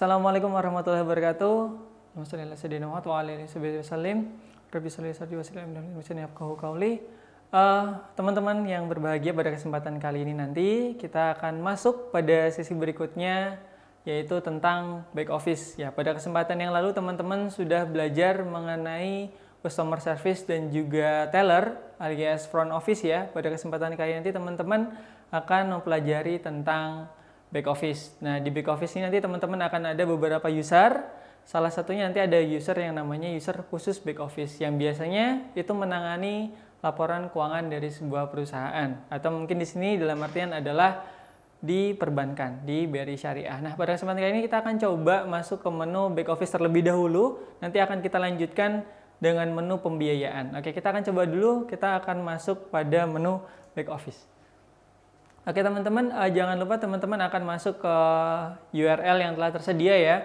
Assalamualaikum warahmatullahi wabarakatuh. Uh, teman-teman yang berbahagia pada kesempatan kali ini nanti kita akan masuk pada sesi berikutnya yaitu tentang back office ya. Pada kesempatan yang lalu teman-teman sudah belajar mengenai customer service dan juga teller alias front office ya. Pada kesempatan kali ini nanti teman-teman akan mempelajari tentang back office. Nah, di back office ini nanti teman-teman akan ada beberapa user. Salah satunya nanti ada user yang namanya user khusus back office yang biasanya itu menangani laporan keuangan dari sebuah perusahaan atau mungkin di sini dalam artian adalah di perbankan di BRI Syariah. Nah, pada kesempatan kali ini kita akan coba masuk ke menu back office terlebih dahulu. Nanti akan kita lanjutkan dengan menu pembiayaan. Oke, kita akan coba dulu kita akan masuk pada menu back office. Oke teman-teman, eh, jangan lupa teman-teman akan masuk ke URL yang telah tersedia ya.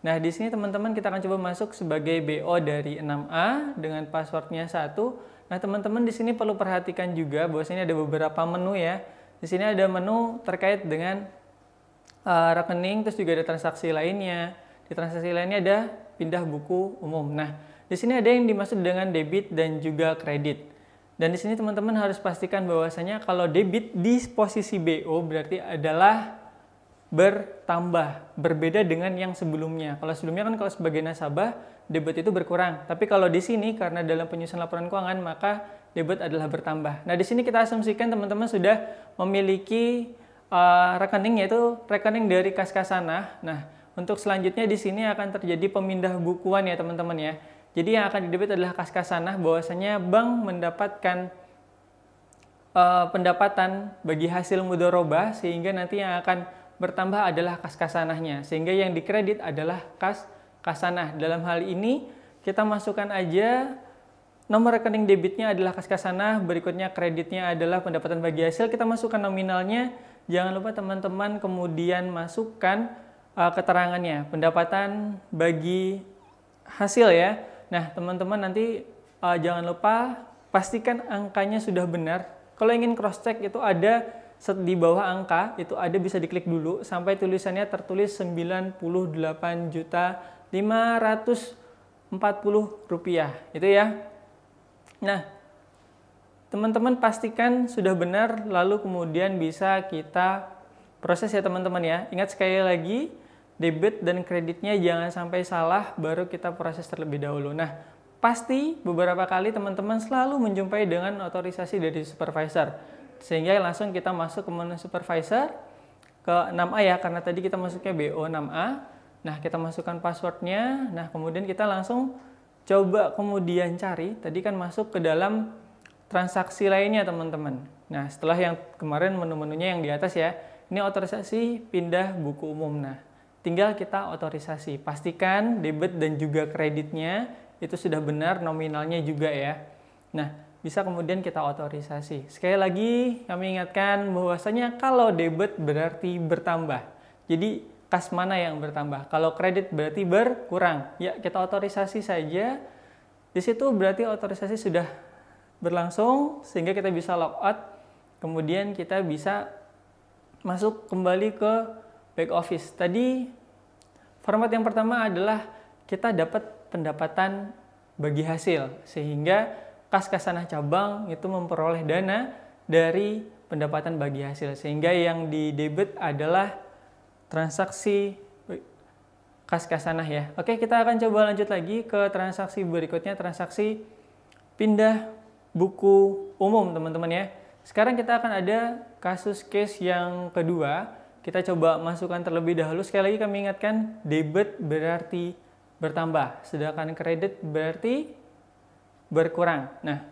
Nah di sini teman-teman kita akan coba masuk sebagai BO dari 6A dengan passwordnya 1. Nah teman-teman di sini perlu perhatikan juga bahwa sini ada beberapa menu ya. Di sini ada menu terkait dengan uh, rekening, terus juga ada transaksi lainnya. Di transaksi lainnya ada pindah buku umum. Nah di sini ada yang dimaksud dengan debit dan juga kredit. Dan di sini teman-teman harus pastikan bahwasanya kalau debit di posisi BO berarti adalah bertambah, berbeda dengan yang sebelumnya. Kalau sebelumnya kan kalau sebagai nasabah debit itu berkurang, tapi kalau di sini karena dalam penyusunan laporan keuangan maka debit adalah bertambah. Nah, di sini kita asumsikan teman-teman sudah memiliki uh, rekening yaitu rekening dari kas kasana Nah, untuk selanjutnya di sini akan terjadi pemindah bukuan ya teman-teman ya. Jadi yang akan didebit adalah kas kasanah bahwasanya bank mendapatkan uh, pendapatan bagi hasil mudoroba sehingga nanti yang akan bertambah adalah kas kasanahnya sehingga yang dikredit adalah kas kasanah. Dalam hal ini kita masukkan aja nomor rekening debitnya adalah kas kasanah, berikutnya kreditnya adalah pendapatan bagi hasil. Kita masukkan nominalnya. Jangan lupa teman-teman kemudian masukkan uh, keterangannya, pendapatan bagi hasil ya Nah, teman-teman nanti uh, jangan lupa pastikan angkanya sudah benar. Kalau ingin cross check itu ada di bawah angka itu ada bisa diklik dulu sampai tulisannya tertulis 98 juta 540 rupiah itu ya nah teman-teman pastikan sudah benar lalu kemudian bisa kita proses ya teman-teman ya ingat sekali lagi debit dan kreditnya jangan sampai salah baru kita proses terlebih dahulu. Nah, pasti beberapa kali teman-teman selalu menjumpai dengan otorisasi dari supervisor. Sehingga langsung kita masuk ke menu supervisor ke 6A ya karena tadi kita masuknya BO 6A. Nah, kita masukkan passwordnya. Nah, kemudian kita langsung coba kemudian cari. Tadi kan masuk ke dalam transaksi lainnya, teman-teman. Nah, setelah yang kemarin menu-menunya yang di atas ya. Ini otorisasi pindah buku umum. Nah, tinggal kita otorisasi. Pastikan debit dan juga kreditnya itu sudah benar nominalnya juga ya. Nah, bisa kemudian kita otorisasi. Sekali lagi kami ingatkan bahwasanya kalau debit berarti bertambah. Jadi kas mana yang bertambah? Kalau kredit berarti berkurang. Ya, kita otorisasi saja. Di situ berarti otorisasi sudah berlangsung sehingga kita bisa lock out Kemudian kita bisa masuk kembali ke back office. Tadi format yang pertama adalah kita dapat pendapatan bagi hasil sehingga kas kasanah cabang itu memperoleh dana dari pendapatan bagi hasil sehingga yang di debit adalah transaksi eh, kas kasanah ya. Oke, kita akan coba lanjut lagi ke transaksi berikutnya transaksi pindah buku umum teman-teman ya. Sekarang kita akan ada kasus case yang kedua kita coba masukkan terlebih dahulu. Sekali lagi kami ingatkan, debit berarti bertambah, sedangkan kredit berarti berkurang. Nah,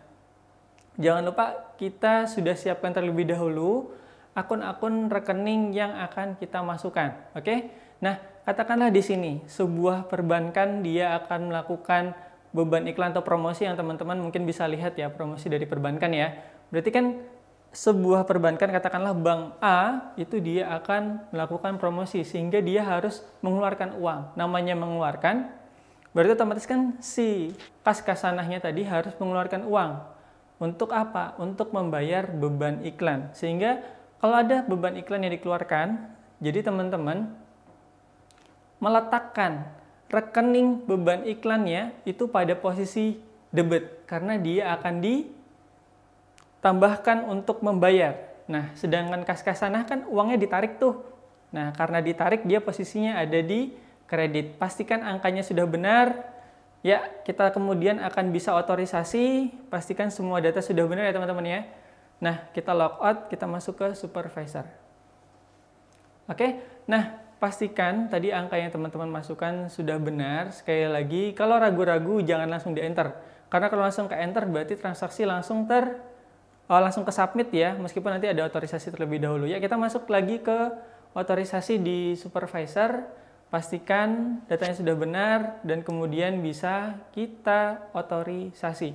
jangan lupa kita sudah siapkan terlebih dahulu akun-akun rekening yang akan kita masukkan. Oke? Nah, katakanlah di sini sebuah perbankan dia akan melakukan beban iklan atau promosi yang teman-teman mungkin bisa lihat ya promosi dari perbankan ya. Berarti kan sebuah perbankan katakanlah bank A itu dia akan melakukan promosi sehingga dia harus mengeluarkan uang. Namanya mengeluarkan berarti otomatis kan si kas kasanahnya tadi harus mengeluarkan uang. Untuk apa? Untuk membayar beban iklan. Sehingga kalau ada beban iklan yang dikeluarkan, jadi teman-teman meletakkan rekening beban iklannya itu pada posisi debit karena dia akan di tambahkan untuk membayar. Nah, sedangkan kas kasanah kan uangnya ditarik tuh. Nah, karena ditarik dia posisinya ada di kredit. Pastikan angkanya sudah benar. Ya, kita kemudian akan bisa otorisasi, pastikan semua data sudah benar ya teman-teman ya. Nah, kita logout, kita masuk ke supervisor. Oke, nah pastikan tadi angka yang teman-teman masukkan sudah benar. Sekali lagi, kalau ragu-ragu jangan langsung di enter. Karena kalau langsung ke enter berarti transaksi langsung ter uh, langsung ke submit ya, meskipun nanti ada otorisasi terlebih dahulu. Ya, kita masuk lagi ke otorisasi di supervisor, pastikan datanya sudah benar dan kemudian bisa kita otorisasi.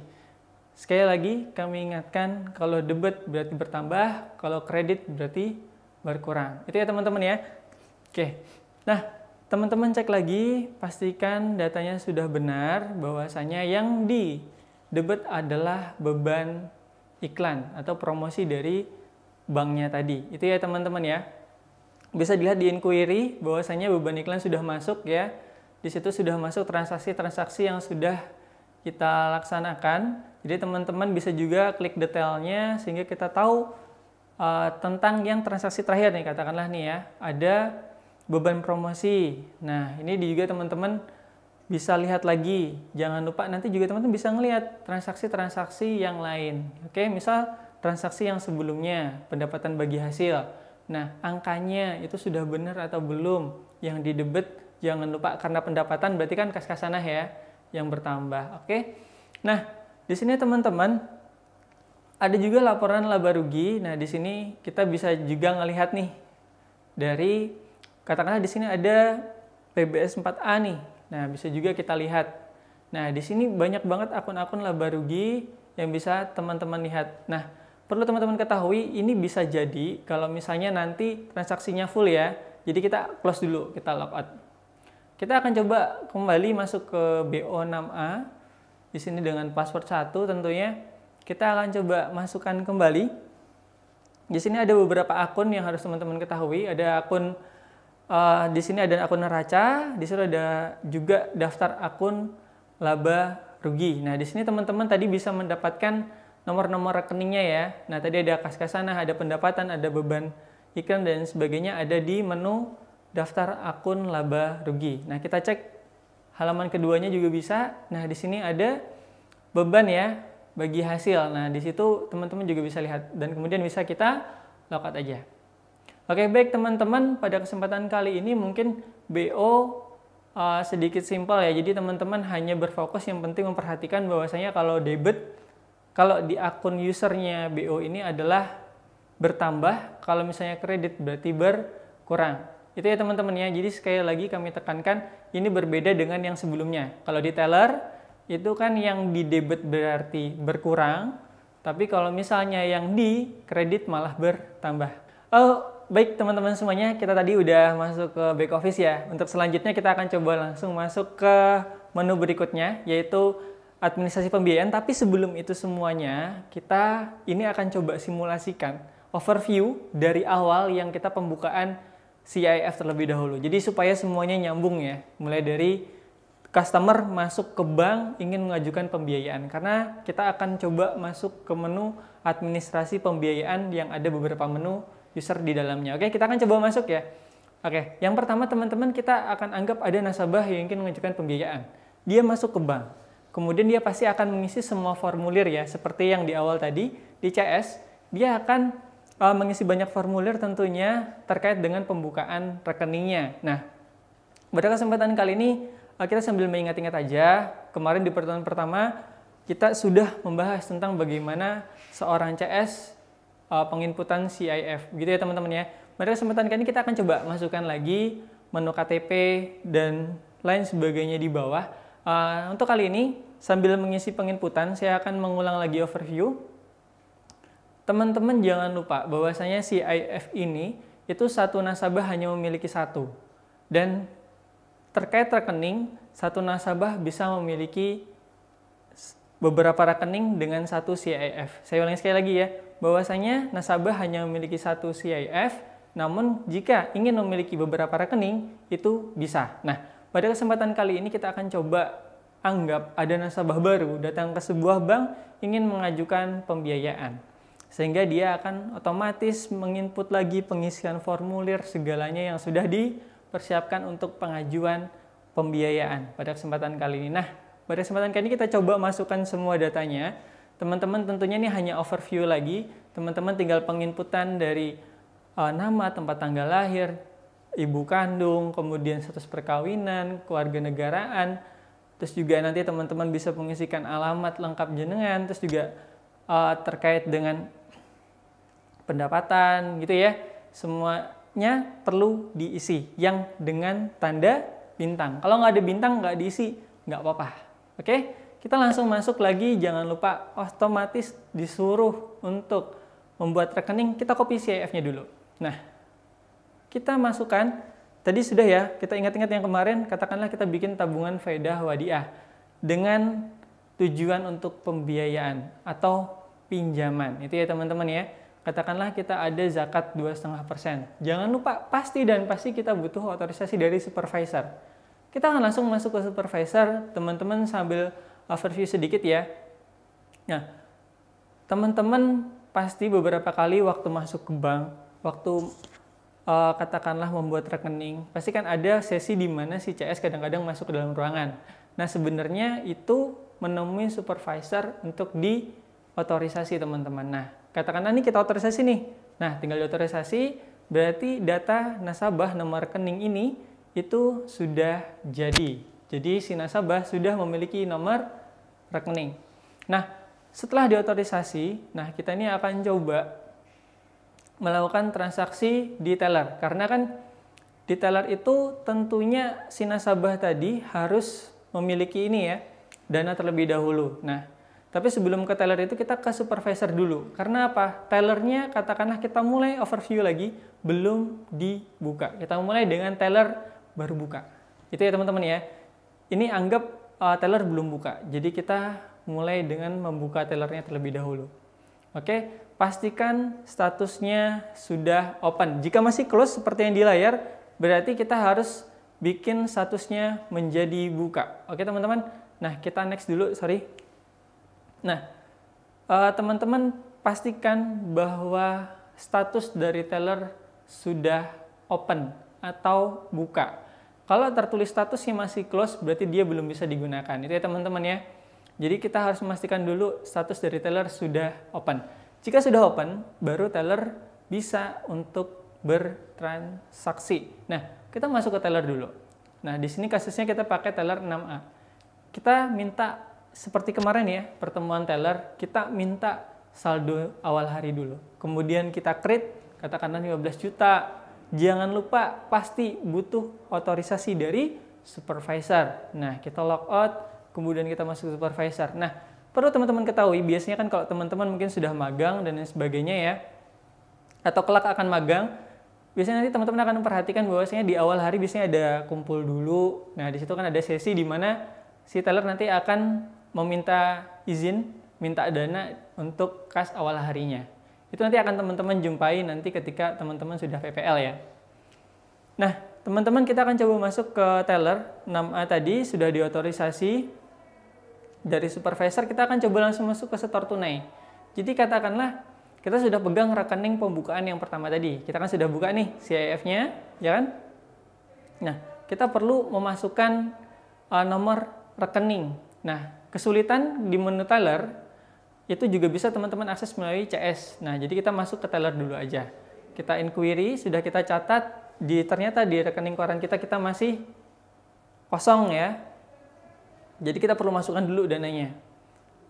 Sekali lagi kami ingatkan kalau debit berarti bertambah, kalau kredit berarti berkurang. Itu ya teman-teman ya. Oke. Nah, teman-teman cek lagi, pastikan datanya sudah benar bahwasanya yang di debit adalah beban iklan atau promosi dari banknya tadi. Itu ya teman-teman ya. Bisa dilihat di inquiry bahwasanya beban iklan sudah masuk ya. Di situ sudah masuk transaksi-transaksi yang sudah kita laksanakan. Jadi teman-teman bisa juga klik detailnya sehingga kita tahu uh, tentang yang transaksi terakhir nih katakanlah nih ya. Ada beban promosi. Nah, ini juga teman-teman bisa lihat lagi. Jangan lupa nanti juga teman-teman bisa ngelihat transaksi-transaksi yang lain. Oke, misal transaksi yang sebelumnya pendapatan bagi hasil. Nah, angkanya itu sudah benar atau belum yang di didebet jangan lupa karena pendapatan berarti kan kas-kasanah ya yang bertambah. Oke. Nah, di sini teman-teman ada juga laporan laba rugi. Nah, di sini kita bisa juga ngelihat nih dari katakanlah di sini ada PBS 4A nih Nah, bisa juga kita lihat. Nah, di sini banyak banget akun-akun laba rugi yang bisa teman-teman lihat. Nah, perlu teman-teman ketahui ini bisa jadi kalau misalnya nanti transaksinya full ya. Jadi kita close dulu, kita out. Kita akan coba kembali masuk ke BO6A di sini dengan password 1 tentunya. Kita akan coba masukkan kembali. Di sini ada beberapa akun yang harus teman-teman ketahui. Ada akun uh, di sini ada akun neraca, di sini ada juga daftar akun laba rugi. Nah, di sini teman-teman tadi bisa mendapatkan nomor-nomor rekeningnya ya. Nah, tadi ada kas kasana ada pendapatan, ada beban iklan dan sebagainya ada di menu daftar akun laba rugi. Nah, kita cek halaman keduanya juga bisa. Nah, di sini ada beban ya bagi hasil. Nah, di situ teman-teman juga bisa lihat dan kemudian bisa kita lock aja. Oke, baik teman-teman, pada kesempatan kali ini mungkin BO uh, sedikit simpel ya. Jadi teman-teman hanya berfokus yang penting memperhatikan bahwasanya kalau debit kalau di akun usernya BO ini adalah bertambah, kalau misalnya kredit berarti berkurang. Itu ya teman-teman ya. Jadi sekali lagi kami tekankan ini berbeda dengan yang sebelumnya. Kalau di teller itu kan yang di debit berarti berkurang, tapi kalau misalnya yang di kredit malah bertambah. Oh, Baik teman-teman semuanya, kita tadi udah masuk ke back office ya. Untuk selanjutnya kita akan coba langsung masuk ke menu berikutnya, yaitu administrasi pembiayaan. Tapi sebelum itu semuanya, kita ini akan coba simulasikan overview dari awal yang kita pembukaan CIF terlebih dahulu. Jadi supaya semuanya nyambung ya, mulai dari customer masuk ke bank ingin mengajukan pembiayaan. Karena kita akan coba masuk ke menu administrasi pembiayaan yang ada beberapa menu user di dalamnya. Oke, kita akan coba masuk ya. Oke, yang pertama teman-teman kita akan anggap ada nasabah yang ingin mengajukan pembiayaan. Dia masuk ke bank. Kemudian dia pasti akan mengisi semua formulir ya, seperti yang di awal tadi di CS, dia akan uh, mengisi banyak formulir tentunya terkait dengan pembukaan rekeningnya. Nah, pada kesempatan kali ini uh, kita sambil mengingat-ingat aja, kemarin di pertemuan pertama kita sudah membahas tentang bagaimana seorang CS uh, penginputan CIF gitu ya teman-teman ya. Pada kesempatan kali ini kita akan coba masukkan lagi menu KTP dan lain sebagainya di bawah. Uh, untuk kali ini sambil mengisi penginputan saya akan mengulang lagi overview. Teman-teman jangan lupa bahwasanya CIF ini itu satu nasabah hanya memiliki satu dan terkait rekening satu nasabah bisa memiliki beberapa rekening dengan satu CIF. Saya ulangi sekali lagi ya, bahwasanya nasabah hanya memiliki satu CIF, namun jika ingin memiliki beberapa rekening, itu bisa. Nah, pada kesempatan kali ini kita akan coba anggap ada nasabah baru datang ke sebuah bank ingin mengajukan pembiayaan. Sehingga dia akan otomatis menginput lagi pengisian formulir segalanya yang sudah dipersiapkan untuk pengajuan pembiayaan pada kesempatan kali ini. Nah, pada kesempatan kali ini kita coba masukkan semua datanya Teman-teman tentunya ini hanya overview lagi. Teman-teman tinggal penginputan dari uh, nama, tempat tanggal lahir, ibu kandung, kemudian status perkawinan, keluarga negaraan, terus juga nanti teman-teman bisa mengisikan alamat lengkap jenengan, terus juga uh, terkait dengan pendapatan gitu ya. Semuanya perlu diisi yang dengan tanda bintang. Kalau nggak ada bintang nggak diisi nggak apa-apa. Oke? Okay? kita langsung masuk lagi jangan lupa otomatis disuruh untuk membuat rekening kita copy CIF-nya dulu. Nah, kita masukkan tadi sudah ya, kita ingat-ingat yang kemarin katakanlah kita bikin tabungan faedah wadiah dengan tujuan untuk pembiayaan atau pinjaman. Itu ya teman-teman ya. Katakanlah kita ada zakat 2,5%. Jangan lupa pasti dan pasti kita butuh otorisasi dari supervisor. Kita akan langsung masuk ke supervisor, teman-teman sambil overview sedikit ya. Nah, teman-teman pasti beberapa kali waktu masuk ke bank, waktu uh, katakanlah membuat rekening, pasti kan ada sesi di mana si CS kadang-kadang masuk ke dalam ruangan. Nah, sebenarnya itu menemui supervisor untuk di otorisasi teman-teman. Nah, katakanlah ini kita otorisasi nih. Nah, tinggal di otorisasi, berarti data nasabah nomor rekening ini itu sudah jadi. Jadi si nasabah sudah memiliki nomor rekening. Nah, setelah diotorisasi, nah kita ini akan coba melakukan transaksi di teller karena kan di teller itu tentunya si nasabah tadi harus memiliki ini ya dana terlebih dahulu. Nah, tapi sebelum ke teller itu kita ke supervisor dulu. Karena apa? Tellernya katakanlah kita mulai overview lagi belum dibuka. Kita mulai dengan teller baru buka. Itu ya teman-teman ya. Ini anggap uh, teller belum buka. Jadi kita mulai dengan membuka tellernya terlebih dahulu. Oke, pastikan statusnya sudah open. Jika masih close seperti yang di layar, berarti kita harus bikin statusnya menjadi buka. Oke, teman-teman. Nah, kita next dulu, sorry. Nah, uh, teman-teman uh, teman -teman pastikan bahwa status dari teller sudah open atau buka. Kalau tertulis statusnya masih close, berarti dia belum bisa digunakan. Itu ya teman-teman ya. Jadi kita harus memastikan dulu status dari Teller sudah open. Jika sudah open, baru Teller bisa untuk bertransaksi. Nah, kita masuk ke Teller dulu. Nah, di sini kasusnya kita pakai Teller 6A. Kita minta seperti kemarin ya, pertemuan Teller, kita minta saldo awal hari dulu. Kemudian kita create, katakanlah 15 juta, jangan lupa pasti butuh otorisasi dari supervisor. Nah, kita log out, kemudian kita masuk supervisor. Nah, perlu teman-teman ketahui, biasanya kan kalau teman-teman mungkin sudah magang dan lain sebagainya ya, atau kelak akan magang, biasanya nanti teman-teman akan memperhatikan bahwasanya di awal hari biasanya ada kumpul dulu. Nah, di situ kan ada sesi di mana si teller nanti akan meminta izin, minta dana untuk kas awal harinya. Itu nanti akan teman-teman jumpai nanti ketika teman-teman sudah PPL ya. Nah, teman-teman kita akan coba masuk ke teller 6A tadi sudah diotorisasi dari supervisor kita akan coba langsung masuk ke setor tunai. Jadi katakanlah kita sudah pegang rekening pembukaan yang pertama tadi. Kita kan sudah buka nih CIF-nya, ya kan? Nah, kita perlu memasukkan uh, nomor rekening. Nah, kesulitan di menu teller itu juga bisa teman-teman akses melalui CS. Nah, jadi kita masuk ke teller dulu aja. Kita inquiry, sudah kita catat, di ternyata di rekening koran kita kita masih kosong ya. Jadi kita perlu masukkan dulu dananya.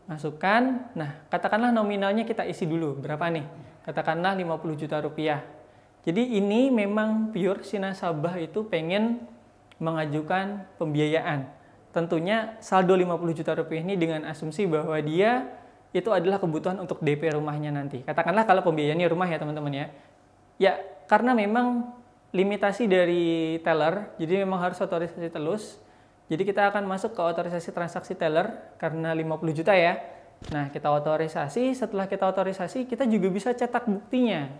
Masukkan, nah katakanlah nominalnya kita isi dulu, berapa nih? Katakanlah 50 juta rupiah. Jadi ini memang pure si nasabah itu pengen mengajukan pembiayaan. Tentunya saldo 50 juta rupiah ini dengan asumsi bahwa dia itu adalah kebutuhan untuk DP rumahnya nanti. Katakanlah kalau pembiayaannya rumah ya teman-teman ya. Ya, karena memang limitasi dari teller, jadi memang harus otorisasi telus. Jadi kita akan masuk ke otorisasi transaksi teller karena 50 juta ya. Nah, kita otorisasi, setelah kita otorisasi, kita juga bisa cetak buktinya.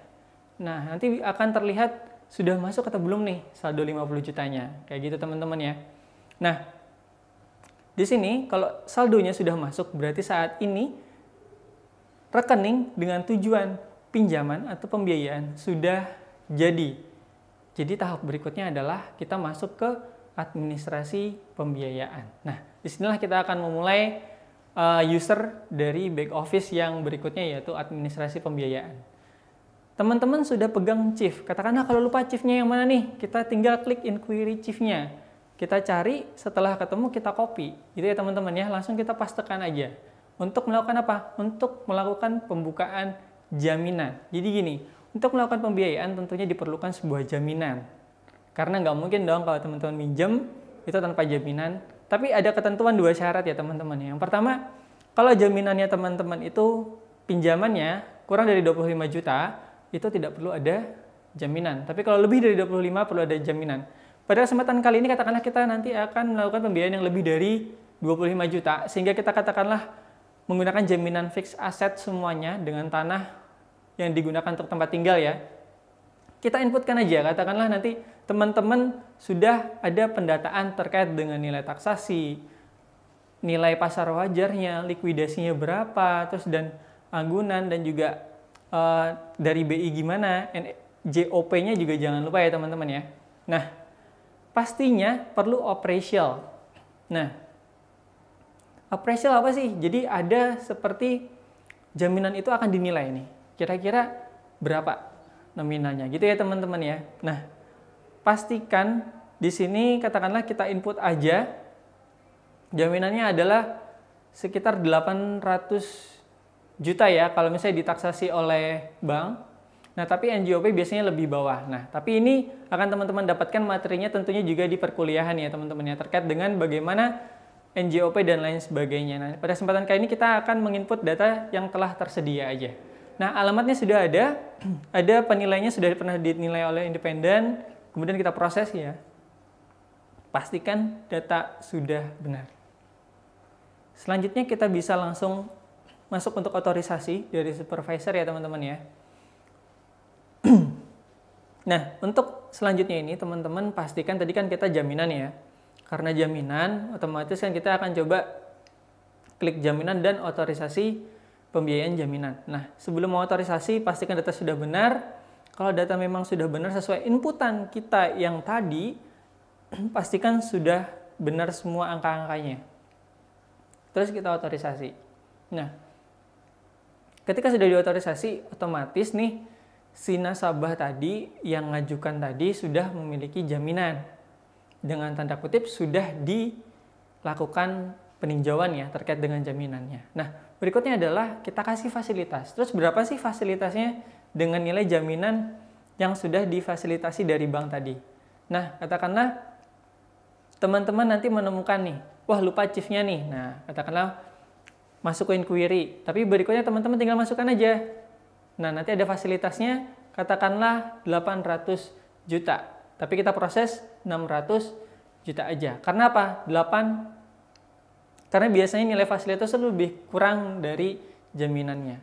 Nah, nanti akan terlihat sudah masuk atau belum nih saldo 50 jutanya. Kayak gitu teman-teman ya. Nah, di sini kalau saldonya sudah masuk berarti saat ini rekening dengan tujuan pinjaman atau pembiayaan sudah jadi. Jadi tahap berikutnya adalah kita masuk ke administrasi pembiayaan. Nah, disinilah kita akan memulai eh, user dari back office yang berikutnya yaitu administrasi pembiayaan. Teman-teman sudah pegang chief. Katakanlah kalau lupa chiefnya yang mana nih, kita tinggal klik inquiry chiefnya. Kita cari, setelah ketemu kita copy. Gitu ya teman-teman ya, langsung kita pastekan aja. Untuk melakukan apa? Untuk melakukan pembukaan jaminan. Jadi gini, untuk melakukan pembiayaan tentunya diperlukan sebuah jaminan. Karena nggak mungkin dong kalau teman-teman minjem itu tanpa jaminan. Tapi ada ketentuan dua syarat ya teman-teman. Ya. Yang pertama, kalau jaminannya teman-teman itu pinjamannya kurang dari 25 juta, itu tidak perlu ada jaminan. Tapi kalau lebih dari 25 perlu ada jaminan. Pada kesempatan kali ini katakanlah kita nanti akan melakukan pembiayaan yang lebih dari 25 juta sehingga kita katakanlah menggunakan jaminan fix aset semuanya dengan tanah yang digunakan untuk tempat tinggal ya. Kita inputkan aja, katakanlah nanti teman-teman sudah ada pendataan terkait dengan nilai taksasi, nilai pasar wajarnya, likuidasinya berapa, terus dan anggunan dan juga uh, dari BI gimana, JOP-nya juga jangan lupa ya teman-teman ya. Nah, pastinya perlu operasional. Nah, appraisal apa sih? Jadi ada seperti jaminan itu akan dinilai nih. Kira-kira berapa nominalnya gitu ya teman-teman ya. Nah, pastikan di sini katakanlah kita input aja jaminannya adalah sekitar 800 juta ya kalau misalnya ditaksasi oleh bank. Nah, tapi NGOP biasanya lebih bawah. Nah, tapi ini akan teman-teman dapatkan materinya tentunya juga di perkuliahan ya teman-teman ya terkait dengan bagaimana NJOP dan lain sebagainya. Nah, pada kesempatan kali ini kita akan menginput data yang telah tersedia aja. Nah, alamatnya sudah ada, ada penilainya sudah pernah dinilai oleh independen, kemudian kita proses ya. Pastikan data sudah benar. Selanjutnya kita bisa langsung masuk untuk otorisasi dari supervisor ya teman-teman ya. nah, untuk selanjutnya ini teman-teman pastikan tadi kan kita jaminan ya karena jaminan otomatis kan kita akan coba klik jaminan dan otorisasi pembiayaan jaminan nah sebelum mengotorisasi pastikan data sudah benar kalau data memang sudah benar sesuai inputan kita yang tadi pastikan sudah benar semua angka-angkanya terus kita otorisasi nah ketika sudah diotorisasi otomatis nih si nasabah tadi yang ngajukan tadi sudah memiliki jaminan dengan tanda kutip sudah dilakukan peninjauan ya terkait dengan jaminannya. Nah, berikutnya adalah kita kasih fasilitas. Terus berapa sih fasilitasnya dengan nilai jaminan yang sudah difasilitasi dari bank tadi? Nah, katakanlah teman-teman nanti menemukan nih, wah lupa chiefnya nih. Nah, katakanlah masukin query, tapi berikutnya teman-teman tinggal masukkan aja. Nah, nanti ada fasilitasnya, katakanlah 800 juta. Tapi kita proses 600 juta aja. Karena apa? 8 karena biasanya nilai fasilitas lebih kurang dari jaminannya.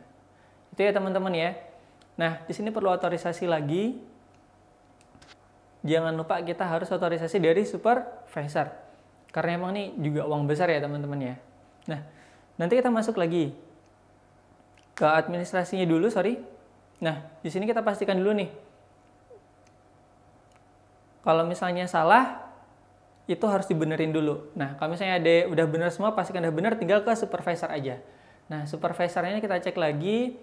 Itu ya teman-teman ya. Nah, di sini perlu otorisasi lagi. Jangan lupa kita harus otorisasi dari supervisor. Karena emang ini juga uang besar ya teman-teman ya. Nah, nanti kita masuk lagi ke administrasinya dulu, sorry. Nah, di sini kita pastikan dulu nih kalau misalnya salah itu harus dibenerin dulu. Nah, kalau misalnya ada udah bener semua, pasti udah bener, tinggal ke supervisor aja. Nah, supervisornya kita cek lagi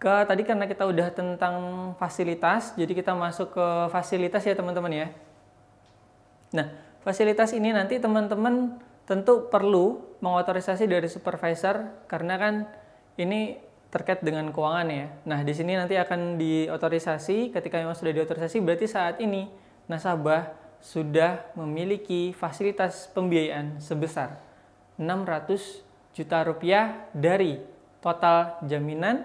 ke tadi karena kita udah tentang fasilitas, jadi kita masuk ke fasilitas ya teman-teman ya. Nah, fasilitas ini nanti teman-teman tentu perlu mengotorisasi dari supervisor karena kan ini terkait dengan keuangan ya. Nah, di sini nanti akan diotorisasi, ketika memang sudah diotorisasi berarti saat ini nasabah sudah memiliki fasilitas pembiayaan sebesar 600 juta rupiah dari total jaminan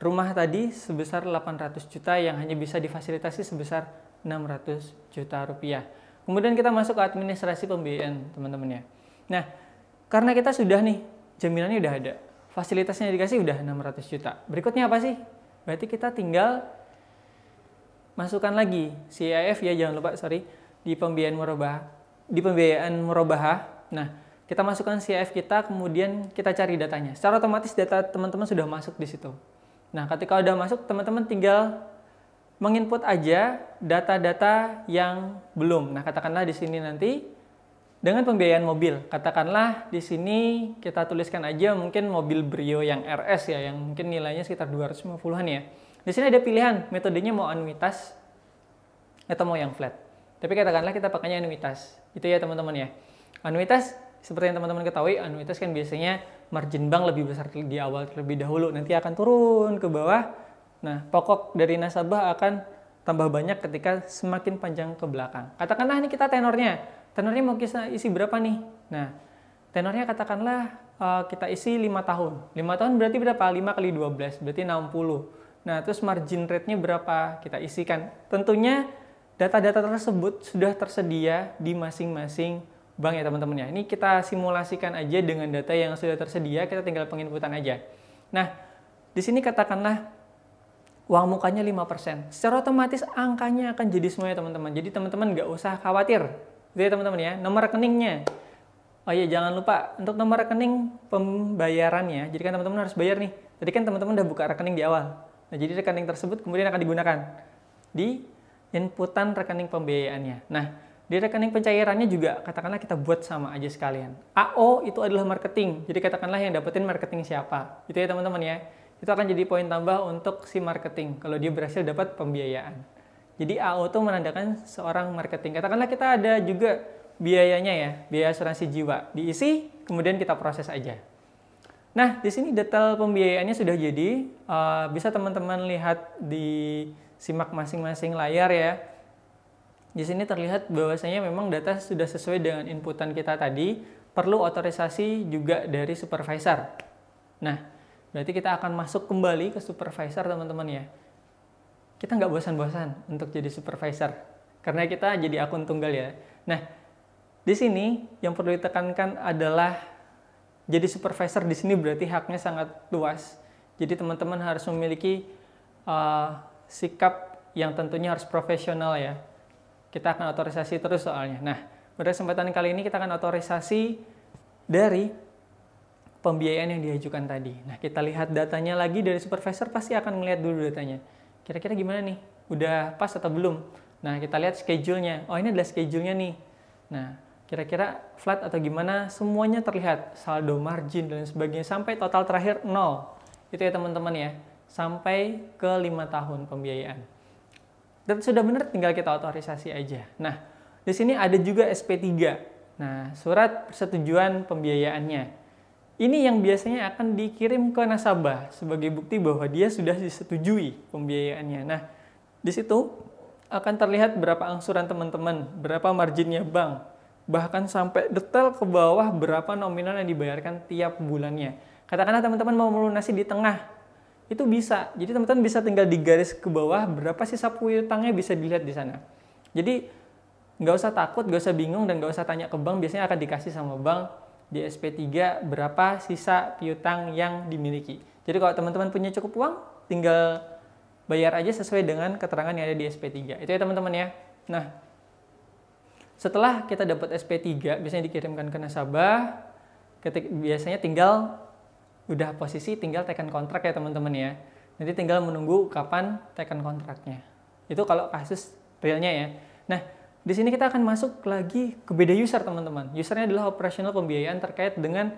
rumah tadi sebesar 800 juta yang hanya bisa difasilitasi sebesar 600 juta rupiah. Kemudian kita masuk ke administrasi pembiayaan teman-teman ya. Nah, karena kita sudah nih, jaminannya udah ada. Fasilitasnya dikasih udah 600 juta. Berikutnya apa sih? Berarti kita tinggal masukkan lagi CIF ya jangan lupa sorry di pembiayaan murabah di pembiayaan murabah nah kita masukkan CIF kita kemudian kita cari datanya secara otomatis data teman-teman sudah masuk di situ nah ketika sudah masuk teman-teman tinggal menginput aja data-data yang belum nah katakanlah di sini nanti dengan pembiayaan mobil katakanlah di sini kita tuliskan aja mungkin mobil Brio yang RS ya yang mungkin nilainya sekitar 250-an ya di sini ada pilihan, metodenya mau anuitas atau mau yang flat. Tapi katakanlah kita pakainya anuitas. Itu ya teman-teman ya. Anuitas, seperti yang teman-teman ketahui, anuitas kan biasanya margin bank lebih besar di awal terlebih dahulu. Nanti akan turun ke bawah. Nah, pokok dari nasabah akan tambah banyak ketika semakin panjang ke belakang. Katakanlah ini kita tenornya. Tenornya mau kita isi berapa nih? Nah, tenornya katakanlah eh, kita isi 5 tahun. 5 tahun berarti berapa? 5 kali 12, berarti 60. Nah, terus margin rate-nya berapa? Kita isikan. Tentunya data-data tersebut sudah tersedia di masing-masing bank ya teman-teman ya. Ini kita simulasikan aja dengan data yang sudah tersedia, kita tinggal penginputan aja. Nah, di sini katakanlah uang mukanya 5%. Secara otomatis angkanya akan jadi semuanya teman-teman. Jadi teman-teman nggak usah khawatir. Gitu ya, teman-teman ya. Nomor rekeningnya. Oh iya jangan lupa untuk nomor rekening pembayarannya. Jadi kan teman-teman harus bayar nih. Tadi kan teman-teman udah buka rekening di awal. Nah, jadi rekening tersebut kemudian akan digunakan di inputan rekening pembiayaannya. Nah, di rekening pencairannya juga katakanlah kita buat sama aja sekalian. AO itu adalah marketing. Jadi katakanlah yang dapetin marketing siapa. Gitu ya teman-teman ya. Itu akan jadi poin tambah untuk si marketing kalau dia berhasil dapat pembiayaan. Jadi AO itu menandakan seorang marketing. Katakanlah kita ada juga biayanya ya, biaya asuransi jiwa. Diisi, kemudian kita proses aja. Nah, di sini detail pembiayaannya sudah jadi. Uh, bisa teman-teman lihat di simak masing-masing layar ya. Di sini terlihat bahwasanya memang data sudah sesuai dengan inputan kita tadi. Perlu otorisasi juga dari supervisor. Nah, berarti kita akan masuk kembali ke supervisor teman-teman ya. Kita nggak bosan-bosan untuk jadi supervisor. Karena kita jadi akun tunggal ya. Nah, di sini yang perlu ditekankan adalah jadi supervisor di sini berarti haknya sangat luas. Jadi teman-teman harus memiliki uh, sikap yang tentunya harus profesional ya. Kita akan otorisasi terus soalnya. Nah, pada kesempatan kali ini kita akan otorisasi dari pembiayaan yang diajukan tadi. Nah, kita lihat datanya lagi dari supervisor pasti akan melihat dulu datanya. Kira-kira gimana nih? Udah pas atau belum? Nah, kita lihat schedule-nya. Oh, ini adalah schedule-nya nih. Nah, kira-kira flat atau gimana semuanya terlihat saldo margin dan sebagainya sampai total terakhir nol itu ya teman-teman ya sampai ke lima tahun pembiayaan dan sudah benar tinggal kita otorisasi aja nah di sini ada juga SP3 nah surat persetujuan pembiayaannya ini yang biasanya akan dikirim ke nasabah sebagai bukti bahwa dia sudah disetujui pembiayaannya nah di situ akan terlihat berapa angsuran teman-teman berapa marginnya bank bahkan sampai detail ke bawah berapa nominal yang dibayarkan tiap bulannya. Katakanlah teman-teman mau melunasi di tengah, itu bisa. Jadi teman-teman bisa tinggal di garis ke bawah berapa sisa piutangnya bisa dilihat di sana. Jadi nggak usah takut, nggak usah bingung, dan nggak usah tanya ke bank. Biasanya akan dikasih sama bank di SP3 berapa sisa piutang yang dimiliki. Jadi kalau teman-teman punya cukup uang, tinggal bayar aja sesuai dengan keterangan yang ada di SP3. Itu ya teman-teman ya. Nah, setelah kita dapat SP3, biasanya dikirimkan ke nasabah, ketik, biasanya tinggal udah posisi tinggal tekan kontrak ya teman-teman ya. Nanti tinggal menunggu kapan tekan kontraknya. Itu kalau kasus realnya ya. Nah, di sini kita akan masuk lagi ke beda user teman-teman. Usernya adalah operasional pembiayaan terkait dengan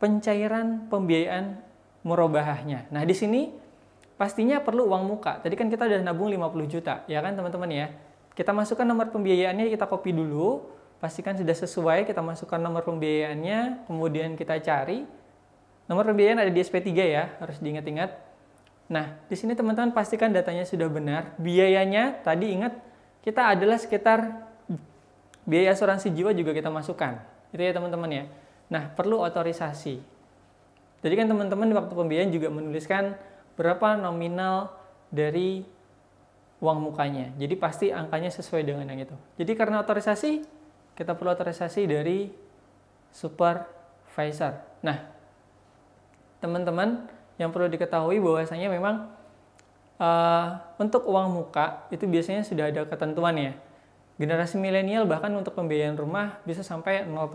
pencairan pembiayaan murabahahnya. Nah, di sini pastinya perlu uang muka. Tadi kan kita udah nabung 50 juta, ya kan teman-teman ya? Kita masukkan nomor pembiayaannya, kita copy dulu. Pastikan sudah sesuai, kita masukkan nomor pembiayaannya, kemudian kita cari. Nomor pembiayaan ada di SP3 ya, harus diingat-ingat. Nah, di sini teman-teman pastikan datanya sudah benar. Biayanya tadi ingat kita adalah sekitar biaya asuransi jiwa juga kita masukkan. Itu ya teman-teman ya. Nah, perlu otorisasi. Jadi kan teman-teman di waktu pembiayaan juga menuliskan berapa nominal dari uang mukanya. Jadi pasti angkanya sesuai dengan yang itu. Jadi karena otorisasi, kita perlu otorisasi dari supervisor. Nah, teman-teman yang perlu diketahui bahwasanya memang uh, untuk uang muka itu biasanya sudah ada ketentuannya. Generasi milenial bahkan untuk pembiayaan rumah bisa sampai 0%. Uh,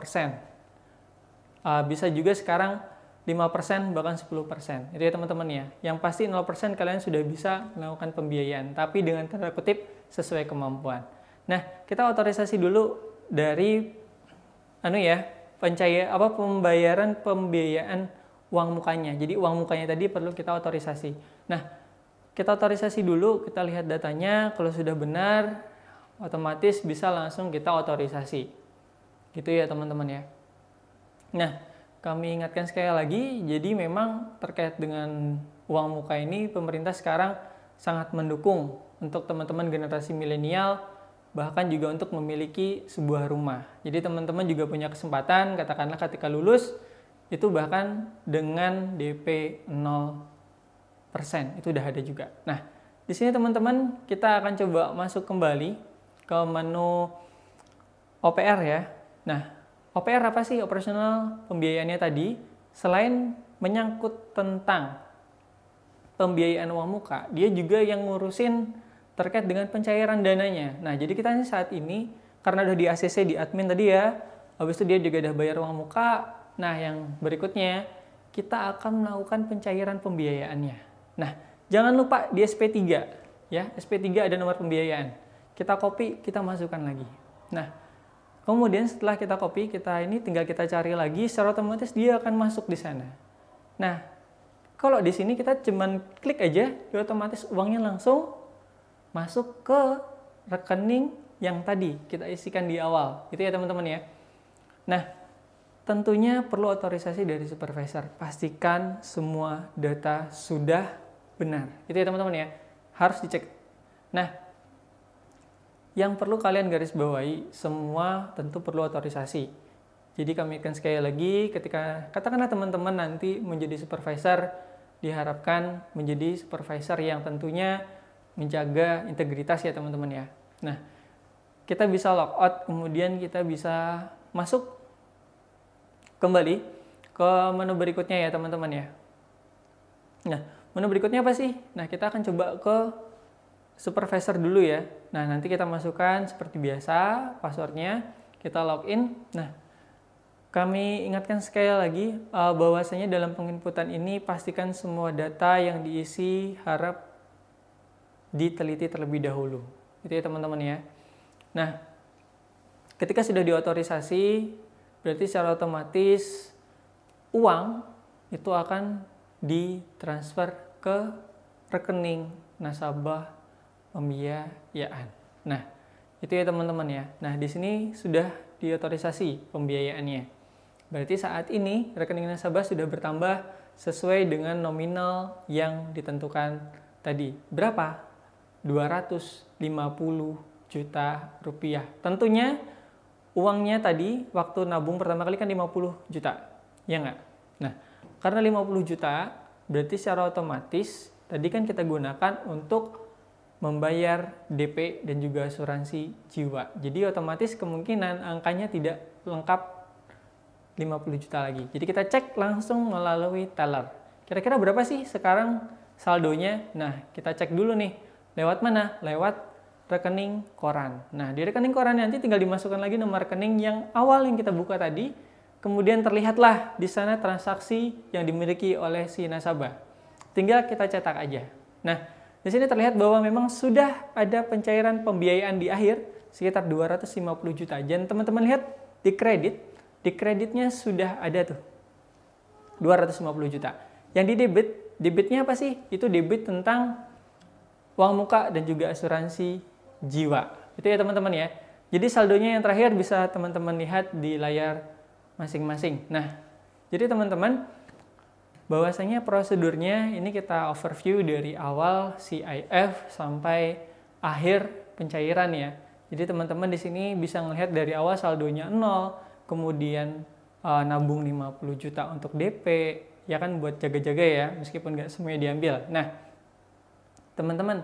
eh, bisa juga sekarang 5% bahkan 10%. Itu ya teman-teman ya. Yang pasti 0% kalian sudah bisa melakukan pembiayaan, tapi dengan tanda kutip sesuai kemampuan. Nah, kita otorisasi dulu dari anu ya, pencaya apa pembayaran pembiayaan uang mukanya. Jadi uang mukanya tadi perlu kita otorisasi. Nah, kita otorisasi dulu, kita lihat datanya, kalau sudah benar otomatis bisa langsung kita otorisasi. Gitu ya teman-teman ya. Nah, kami ingatkan sekali lagi, jadi memang terkait dengan uang muka ini pemerintah sekarang sangat mendukung untuk teman-teman generasi milenial bahkan juga untuk memiliki sebuah rumah. Jadi teman-teman juga punya kesempatan katakanlah ketika lulus itu bahkan dengan DP 0% itu udah ada juga. Nah, di sini teman-teman kita akan coba masuk kembali ke menu OPR ya. Nah, OPR apa sih operasional pembiayaannya tadi? Selain menyangkut tentang pembiayaan uang muka, dia juga yang ngurusin terkait dengan pencairan dananya. Nah, jadi kita ini saat ini karena udah di ACC di admin tadi ya, habis itu dia juga udah bayar uang muka. Nah, yang berikutnya kita akan melakukan pencairan pembiayaannya. Nah, jangan lupa di SP3 ya, SP3 ada nomor pembiayaan. Kita copy, kita masukkan lagi. Nah, Kemudian setelah kita copy, kita ini tinggal kita cari lagi, secara otomatis dia akan masuk di sana. Nah, kalau di sini kita cuman klik aja, dia ya otomatis uangnya langsung masuk ke rekening yang tadi kita isikan di awal. Gitu ya teman-teman ya. Nah, tentunya perlu otorisasi dari supervisor. Pastikan semua data sudah benar. Gitu ya teman-teman ya. Harus dicek. Nah, yang perlu kalian garis bawahi, semua tentu perlu otorisasi. Jadi kami akan sekali lagi ketika katakanlah teman-teman nanti menjadi supervisor diharapkan menjadi supervisor yang tentunya menjaga integritas ya teman-teman ya. Nah, kita bisa log out kemudian kita bisa masuk kembali ke menu berikutnya ya teman-teman ya. Nah, menu berikutnya apa sih? Nah, kita akan coba ke supervisor dulu ya. Nah, nanti kita masukkan seperti biasa passwordnya, kita login. Nah, kami ingatkan sekali lagi uh, bahwasanya dalam penginputan ini pastikan semua data yang diisi harap diteliti terlebih dahulu. Itu ya teman-teman ya. Nah, ketika sudah diotorisasi, berarti secara otomatis uang itu akan ditransfer ke rekening nasabah pembiayaan. Nah, itu ya teman-teman ya. Nah, di sini sudah diotorisasi pembiayaannya. Berarti saat ini rekening nasabah sudah bertambah sesuai dengan nominal yang ditentukan tadi. Berapa? 250 juta rupiah. Tentunya uangnya tadi waktu nabung pertama kali kan 50 juta. Ya nggak? Nah, karena 50 juta berarti secara otomatis tadi kan kita gunakan untuk membayar DP dan juga asuransi jiwa. Jadi otomatis kemungkinan angkanya tidak lengkap 50 juta lagi. Jadi kita cek langsung melalui teller. Kira-kira berapa sih sekarang saldonya? Nah, kita cek dulu nih. Lewat mana? Lewat rekening koran. Nah, di rekening koran nanti tinggal dimasukkan lagi nomor rekening yang awal yang kita buka tadi. Kemudian terlihatlah di sana transaksi yang dimiliki oleh si nasabah. Tinggal kita cetak aja. Nah, di sini terlihat bahwa memang sudah ada pencairan pembiayaan di akhir sekitar 250 juta. Dan teman-teman lihat di kredit, di kreditnya sudah ada tuh 250 juta. Yang di debit, debitnya apa sih? Itu debit tentang uang muka dan juga asuransi jiwa. Itu ya teman-teman ya. Jadi saldonya yang terakhir bisa teman-teman lihat di layar masing-masing. Nah, jadi teman-teman Bahwasanya prosedurnya ini kita overview dari awal CIF sampai akhir pencairan ya. Jadi teman-teman di sini bisa melihat dari awal saldonya 0, kemudian uh, nabung 50 juta untuk DP, ya kan buat jaga-jaga ya, meskipun nggak semuanya diambil. Nah, teman-teman,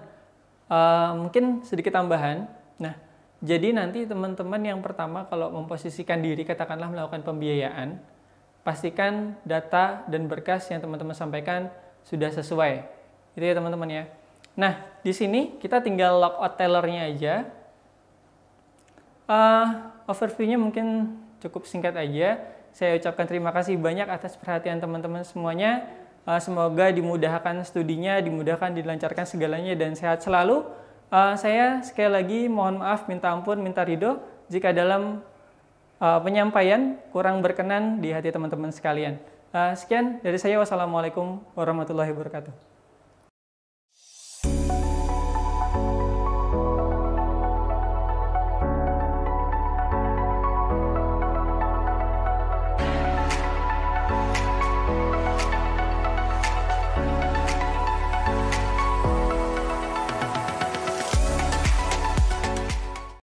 uh, mungkin sedikit tambahan. Nah, jadi nanti teman-teman yang pertama kalau memposisikan diri, katakanlah melakukan pembiayaan, pastikan data dan berkas yang teman-teman sampaikan sudah sesuai. Itu ya teman-teman ya. Nah, di sini kita tinggal out tellernya aja. Uh, overview-nya mungkin cukup singkat aja. Saya ucapkan terima kasih banyak atas perhatian teman-teman semuanya. Uh, semoga dimudahkan studinya, dimudahkan, dilancarkan segalanya, dan sehat selalu. Uh, saya sekali lagi mohon maaf, minta ampun, minta ridho jika dalam uh, penyampaian kurang berkenan di hati teman-teman sekalian. Uh, sekian dari saya. Wassalamualaikum warahmatullahi wabarakatuh.